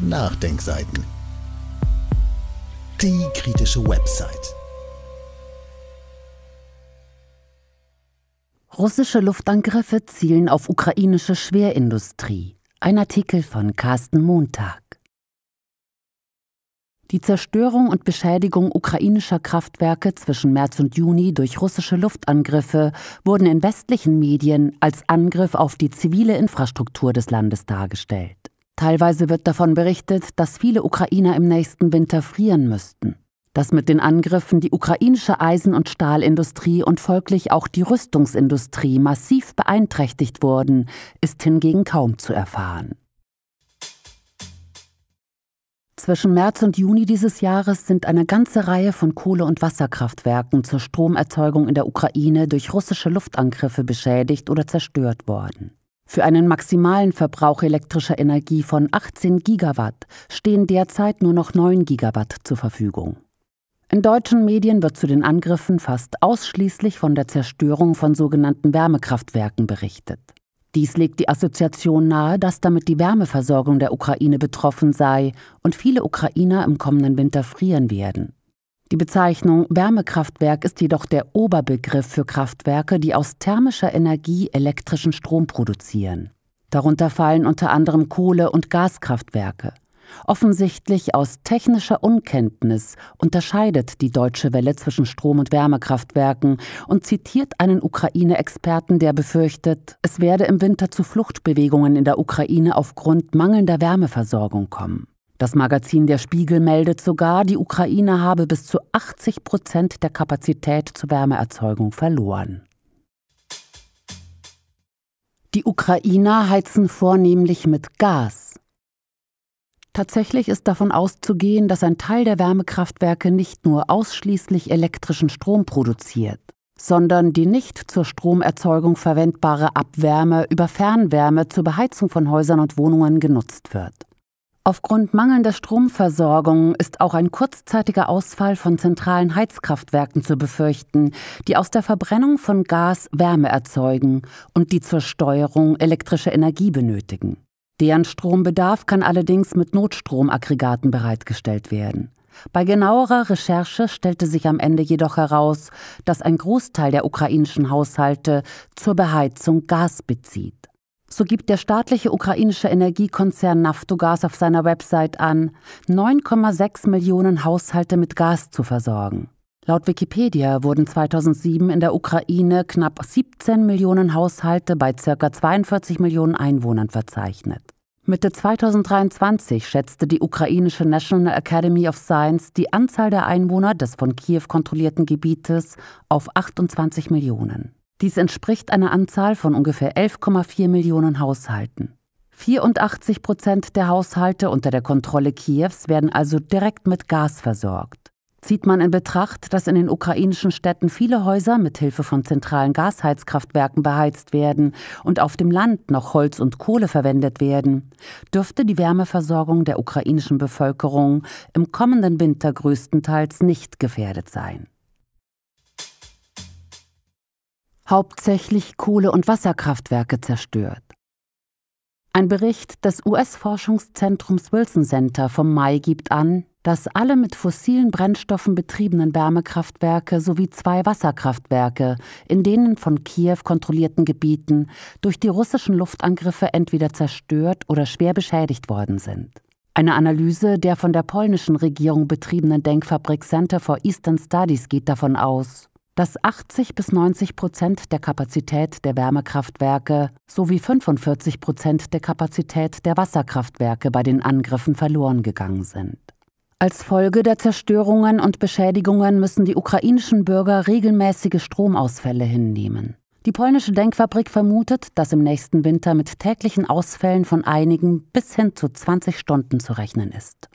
Nachdenkseiten. Die kritische Website. Russische Luftangriffe zielen auf ukrainische Schwerindustrie. Ein Artikel von Carsten Montag. Die Zerstörung und Beschädigung ukrainischer Kraftwerke zwischen März und Juni durch russische Luftangriffe wurden in westlichen Medien als Angriff auf die zivile Infrastruktur des Landes dargestellt. Teilweise wird davon berichtet, dass viele Ukrainer im nächsten Winter frieren müssten, dass mit den Angriffen die ukrainische Eisen- und Stahlindustrie und folglich auch die Rüstungsindustrie massiv beeinträchtigt wurden, ist hingegen kaum zu erfahren. Zwischen März und Juni dieses Jahres sind eine ganze Reihe von Kohle- und Wasserkraftwerken zur Stromerzeugung in der Ukraine durch russische Luftangriffe beschädigt oder zerstört worden. Für einen maximalen Verbrauch elektrischer Energie von 18 Gigawatt stehen derzeit nur noch 9 Gigawatt zur Verfügung. In deutschen Medien wird zu den Angriffen fast ausschließlich von der Zerstörung von sogenannten Wärmekraftwerken berichtet. Dies legt die Assoziation nahe, dass damit die Wärmeversorgung der Ukraine betroffen sei und viele Ukrainer im kommenden Winter frieren werden. Die Bezeichnung Wärmekraftwerk ist jedoch der Oberbegriff für Kraftwerke, die aus thermischer Energie elektrischen Strom produzieren. Darunter fallen unter anderem Kohle- und Gaskraftwerke. Offensichtlich aus technischer Unkenntnis unterscheidet die Deutsche Welle zwischen Strom- und Wärmekraftwerken und zitiert einen Ukraine-Experten, der befürchtet, es werde im Winter zu Fluchtbewegungen in der Ukraine aufgrund mangelnder Wärmeversorgung kommen. Das Magazin Der Spiegel meldet sogar, die Ukraine habe bis zu 80 Prozent der Kapazität zur Wärmeerzeugung verloren. Die Ukrainer heizen vornehmlich mit Gas. Tatsächlich ist davon auszugehen, dass ein Teil der Wärmekraftwerke nicht nur ausschließlich elektrischen Strom produziert, sondern die nicht zur Stromerzeugung verwendbare Abwärme über Fernwärme zur Beheizung von Häusern und Wohnungen genutzt wird. Aufgrund mangelnder Stromversorgung ist auch ein kurzzeitiger Ausfall von zentralen Heizkraftwerken zu befürchten, die aus der Verbrennung von Gas Wärme erzeugen und die zur Steuerung elektrische Energie benötigen. Deren Strombedarf kann allerdings mit Notstromaggregaten bereitgestellt werden. Bei genauerer Recherche stellte sich am Ende jedoch heraus, dass ein Großteil der ukrainischen Haushalte zur Beheizung Gas bezieht. So gibt der staatliche ukrainische Energiekonzern Naftogas auf seiner Website an, 9,6 Millionen Haushalte mit Gas zu versorgen. Laut Wikipedia wurden 2007 in der Ukraine knapp 17 Millionen Haushalte bei ca. 42 Millionen Einwohnern verzeichnet. Mitte 2023 schätzte die ukrainische National Academy of Science die Anzahl der Einwohner des von Kiew kontrollierten Gebietes auf 28 Millionen. Dies entspricht einer Anzahl von ungefähr 11,4 Millionen Haushalten. 84 Prozent der Haushalte unter der Kontrolle Kiews werden also direkt mit Gas versorgt. Zieht man in Betracht, dass in den ukrainischen Städten viele Häuser mit Hilfe von zentralen Gasheizkraftwerken beheizt werden und auf dem Land noch Holz und Kohle verwendet werden, dürfte die Wärmeversorgung der ukrainischen Bevölkerung im kommenden Winter größtenteils nicht gefährdet sein. hauptsächlich Kohle- und Wasserkraftwerke zerstört. Ein Bericht des US-Forschungszentrums Wilson Center vom Mai gibt an, dass alle mit fossilen Brennstoffen betriebenen Wärmekraftwerke sowie zwei Wasserkraftwerke in denen von Kiew kontrollierten Gebieten durch die russischen Luftangriffe entweder zerstört oder schwer beschädigt worden sind. Eine Analyse der von der polnischen Regierung betriebenen Denkfabrik Center for Eastern Studies geht davon aus, dass 80 bis 90 Prozent der Kapazität der Wärmekraftwerke sowie 45 Prozent der Kapazität der Wasserkraftwerke bei den Angriffen verloren gegangen sind. Als Folge der Zerstörungen und Beschädigungen müssen die ukrainischen Bürger regelmäßige Stromausfälle hinnehmen. Die polnische Denkfabrik vermutet, dass im nächsten Winter mit täglichen Ausfällen von einigen bis hin zu 20 Stunden zu rechnen ist.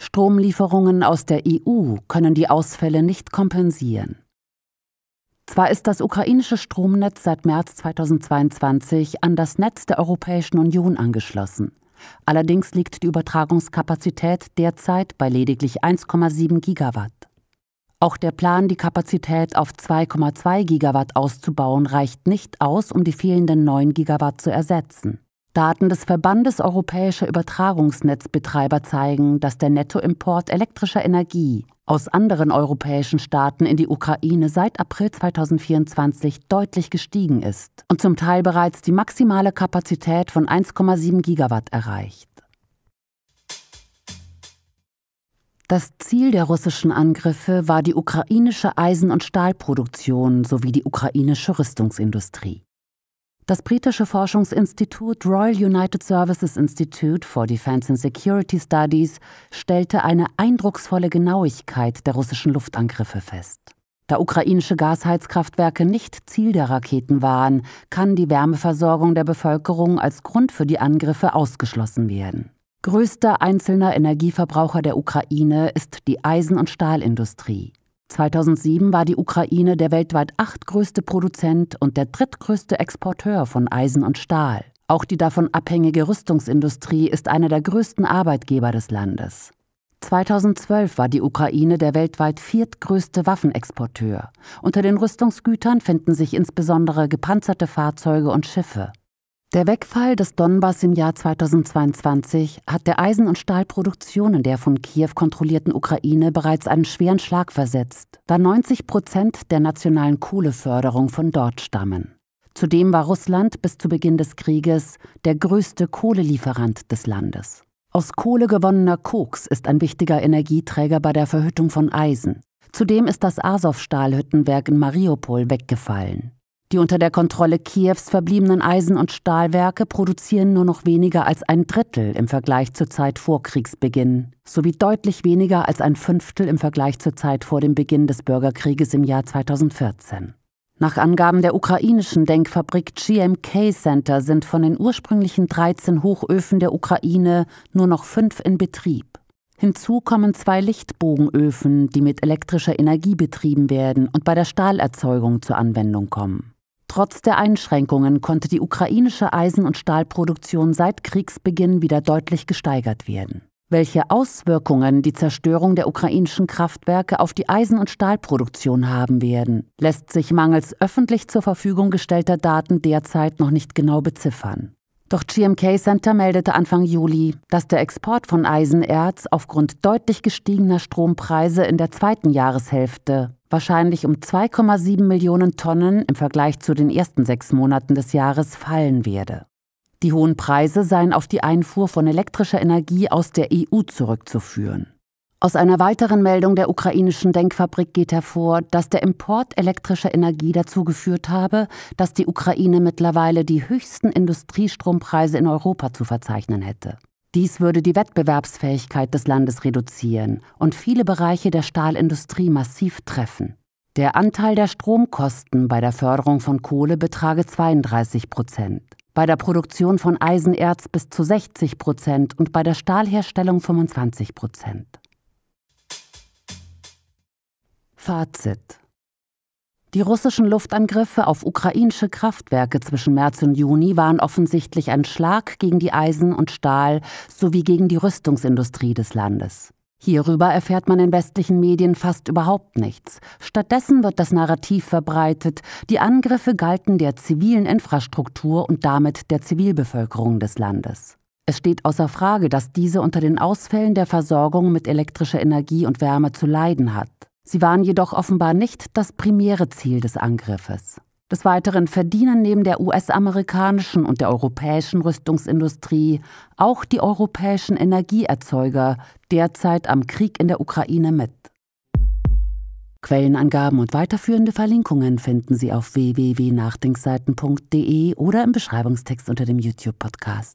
Stromlieferungen aus der EU können die Ausfälle nicht kompensieren. Zwar ist das ukrainische Stromnetz seit März 2022 an das Netz der Europäischen Union angeschlossen. Allerdings liegt die Übertragungskapazität derzeit bei lediglich 1,7 Gigawatt. Auch der Plan, die Kapazität auf 2,2 Gigawatt auszubauen, reicht nicht aus, um die fehlenden 9 Gigawatt zu ersetzen. Daten des Verbandes Europäischer Übertragungsnetzbetreiber zeigen, dass der Nettoimport elektrischer Energie aus anderen europäischen Staaten in die Ukraine seit April 2024 deutlich gestiegen ist und zum Teil bereits die maximale Kapazität von 1,7 Gigawatt erreicht. Das Ziel der russischen Angriffe war die ukrainische Eisen- und Stahlproduktion sowie die ukrainische Rüstungsindustrie. Das britische Forschungsinstitut Royal United Services Institute for Defense and Security Studies stellte eine eindrucksvolle Genauigkeit der russischen Luftangriffe fest. Da ukrainische Gasheizkraftwerke nicht Ziel der Raketen waren, kann die Wärmeversorgung der Bevölkerung als Grund für die Angriffe ausgeschlossen werden. Größter einzelner Energieverbraucher der Ukraine ist die Eisen- und Stahlindustrie. 2007 war die Ukraine der weltweit achtgrößte Produzent und der drittgrößte Exporteur von Eisen und Stahl. Auch die davon abhängige Rüstungsindustrie ist einer der größten Arbeitgeber des Landes. 2012 war die Ukraine der weltweit viertgrößte Waffenexporteur. Unter den Rüstungsgütern finden sich insbesondere gepanzerte Fahrzeuge und Schiffe. Der Wegfall des Donbass im Jahr 2022 hat der Eisen- und Stahlproduktion in der von Kiew kontrollierten Ukraine bereits einen schweren Schlag versetzt, da 90 Prozent der nationalen Kohleförderung von dort stammen. Zudem war Russland bis zu Beginn des Krieges der größte Kohlelieferant des Landes. Aus Kohle gewonnener Koks ist ein wichtiger Energieträger bei der Verhüttung von Eisen. Zudem ist das Azov-Stahlhüttenwerk in Mariupol weggefallen. Die unter der Kontrolle Kiews verbliebenen Eisen- und Stahlwerke produzieren nur noch weniger als ein Drittel im Vergleich zur Zeit vor Kriegsbeginn, sowie deutlich weniger als ein Fünftel im Vergleich zur Zeit vor dem Beginn des Bürgerkrieges im Jahr 2014. Nach Angaben der ukrainischen Denkfabrik GMK Center sind von den ursprünglichen 13 Hochöfen der Ukraine nur noch fünf in Betrieb. Hinzu kommen zwei Lichtbogenöfen, die mit elektrischer Energie betrieben werden und bei der Stahlerzeugung zur Anwendung kommen. Trotz der Einschränkungen konnte die ukrainische Eisen- und Stahlproduktion seit Kriegsbeginn wieder deutlich gesteigert werden. Welche Auswirkungen die Zerstörung der ukrainischen Kraftwerke auf die Eisen- und Stahlproduktion haben werden, lässt sich mangels öffentlich zur Verfügung gestellter Daten derzeit noch nicht genau beziffern. Doch GMK Center meldete Anfang Juli, dass der Export von Eisenerz aufgrund deutlich gestiegener Strompreise in der zweiten Jahreshälfte wahrscheinlich um 2,7 Millionen Tonnen im Vergleich zu den ersten sechs Monaten des Jahres fallen werde. Die hohen Preise seien auf die Einfuhr von elektrischer Energie aus der EU zurückzuführen. Aus einer weiteren Meldung der ukrainischen Denkfabrik geht hervor, dass der Import elektrischer Energie dazu geführt habe, dass die Ukraine mittlerweile die höchsten Industriestrompreise in Europa zu verzeichnen hätte. Dies würde die Wettbewerbsfähigkeit des Landes reduzieren und viele Bereiche der Stahlindustrie massiv treffen. Der Anteil der Stromkosten bei der Förderung von Kohle betrage 32 Prozent, bei der Produktion von Eisenerz bis zu 60 Prozent und bei der Stahlherstellung 25 Prozent. Fazit. Die russischen Luftangriffe auf ukrainische Kraftwerke zwischen März und Juni waren offensichtlich ein Schlag gegen die Eisen- und Stahl- sowie gegen die Rüstungsindustrie des Landes. Hierüber erfährt man in westlichen Medien fast überhaupt nichts. Stattdessen wird das Narrativ verbreitet, die Angriffe galten der zivilen Infrastruktur und damit der Zivilbevölkerung des Landes. Es steht außer Frage, dass diese unter den Ausfällen der Versorgung mit elektrischer Energie und Wärme zu leiden hat. Sie waren jedoch offenbar nicht das primäre Ziel des Angriffes. Des Weiteren verdienen neben der US-amerikanischen und der europäischen Rüstungsindustrie auch die europäischen Energieerzeuger derzeit am Krieg in der Ukraine mit. Quellenangaben und weiterführende Verlinkungen finden Sie auf www.nachdenkseiten.de oder im Beschreibungstext unter dem YouTube-Podcast.